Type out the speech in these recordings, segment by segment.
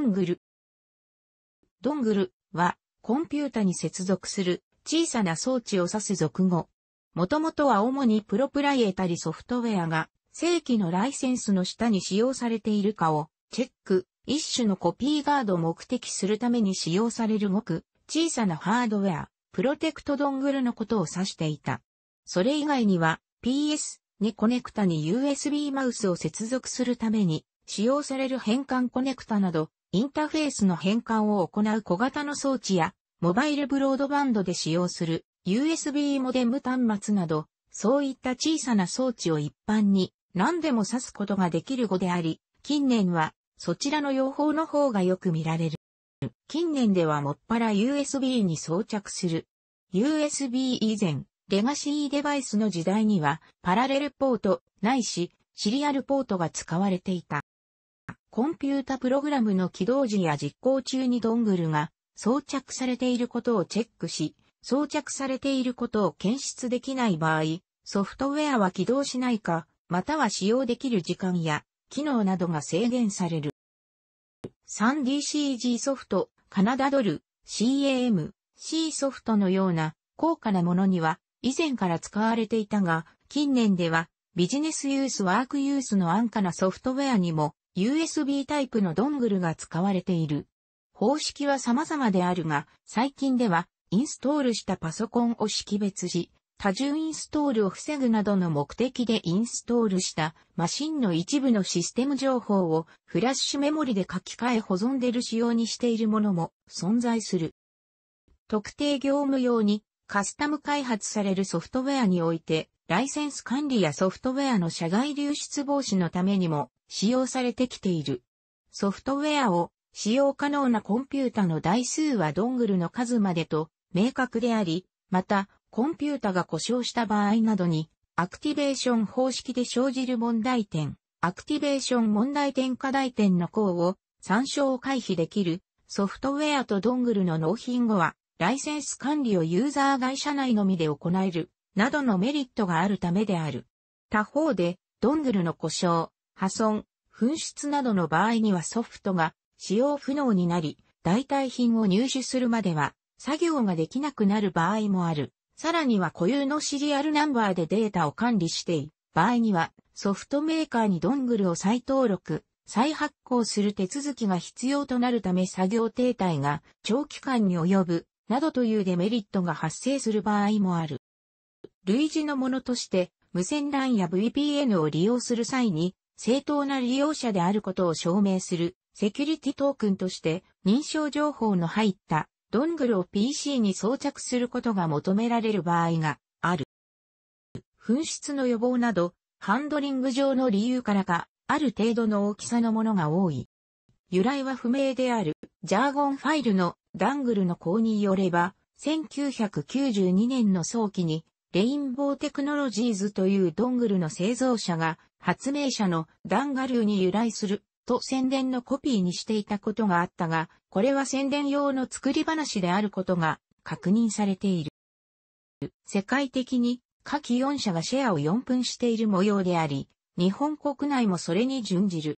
ドングル。ドングルは、コンピュータに接続する小さな装置を指す俗語。もともとは主にプロプライエタリソフトウェアが正規のライセンスの下に使用されているかをチェック、一種のコピーガードを目的するために使用されるごく小さなハードウェア、プロテクトドングルのことを指していた。それ以外には PS にコネクタに USB マウスを接続するために使用される変換コネクタなどインターフェースの変換を行う小型の装置や、モバイルブロードバンドで使用する USB モデム端末など、そういった小さな装置を一般に何でも指すことができる語であり、近年はそちらの用法の方がよく見られる。近年ではもっぱら USB に装着する。USB 以前、レガシーデバイスの時代にはパラレルポートないしシリアルポートが使われていた。コンピュータプログラムの起動時や実行中にドングルが装着されていることをチェックし、装着されていることを検出できない場合、ソフトウェアは起動しないか、または使用できる時間や機能などが制限される。3DCG ソフト、カナダドル、CAM、C ソフトのような高価なものには以前から使われていたが、近年ではビジネスユースワークユースの安価なソフトウェアにも USB タイプのドングルが使われている。方式は様々であるが、最近ではインストールしたパソコンを識別し、多重インストールを防ぐなどの目的でインストールしたマシンの一部のシステム情報をフラッシュメモリで書き換え保存でる仕様にしているものも存在する。特定業務用にカスタム開発されるソフトウェアにおいて、ライセンス管理やソフトウェアの社外流出防止のためにも使用されてきている。ソフトウェアを使用可能なコンピュータの台数はドングルの数までと明確であり、また、コンピュータが故障した場合などに、アクティベーション方式で生じる問題点、アクティベーション問題点課題点の項を参照を回避できるソフトウェアとドングルの納品後は、ライセンス管理をユーザー会社内のみで行える、などのメリットがあるためである。他方で、ドングルの故障、破損、紛失などの場合にはソフトが使用不能になり、代替品を入手するまでは作業ができなくなる場合もある。さらには固有のシリアルナンバーでデータを管理してい、場合にはソフトメーカーにドングルを再登録、再発行する手続きが必要となるため作業停滞が長期間に及ぶ、などというデメリットが発生する場合もある。類似のものとして、無線 LAN や VPN を利用する際に、正当な利用者であることを証明するセキュリティトークンとして認証情報の入ったドングルを PC に装着することが求められる場合がある。紛失の予防などハンドリング上の理由からかある程度の大きさのものが多い。由来は不明であるジャーゴンファイルのダングルの購によれば1992年の早期にレインボーテクノロジーズというドングルの製造者が発明者のダンガルーに由来すると宣伝のコピーにしていたことがあったが、これは宣伝用の作り話であることが確認されている。世界的に下記4社がシェアを4分している模様であり、日本国内もそれに準じる。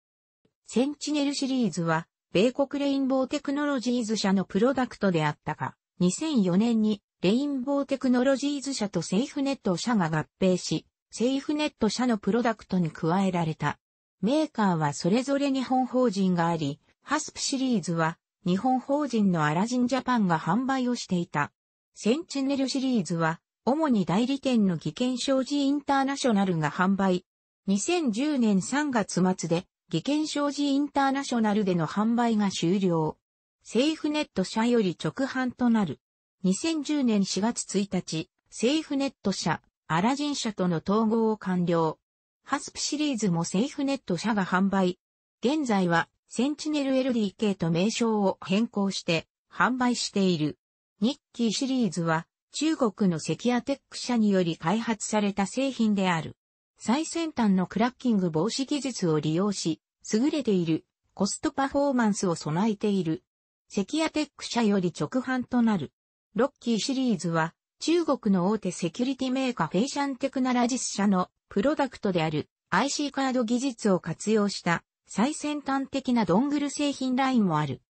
センチネルシリーズは、米国レインボーテクノロジーズ社のプロダクトであったが、2004年にレインボーテクノロジーズ社とセーフネット社が合併し、セーフネット社のプロダクトに加えられた。メーカーはそれぞれ日本法人があり、ハスプシリーズは日本法人のアラジンジャパンが販売をしていた。センチネルシリーズは主に代理店の技研商事インターナショナルが販売。2010年3月末で技研商事インターナショナルでの販売が終了。セーフネット社より直販となる。2010年4月1日、セーフネット社、アラジン社との統合を完了。ハスプシリーズもセーフネット社が販売。現在は、センチネル LDK と名称を変更して、販売している。ニッキーシリーズは、中国のセキアテック社により開発された製品である。最先端のクラッキング防止技術を利用し、優れているコストパフォーマンスを備えている。セキアテック社より直販となるロッキーシリーズは、中国の大手セキュリティメーカーフェイシャンテクナラジス社のプロダクトである IC カード技術を活用した最先端的なドングル製品ラインもある。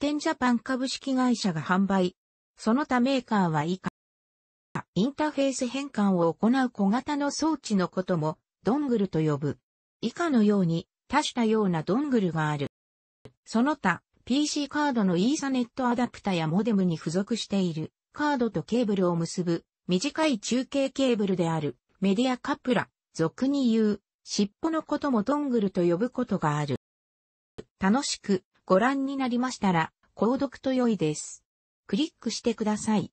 テンジャパン株式会社が販売。その他メーカーは以下。インターフェース変換を行う小型の装置のこともドングルと呼ぶ。以下のように多種多様なドングルがある。その他、PC カードのイーサネットアダプタやモデムに付属しているカードとケーブルを結ぶ短い中継ケーブルであるメディアカプラ、俗に言う尻尾のこともドングルと呼ぶことがある。楽しくご覧になりましたら購読と良いです。クリックしてください。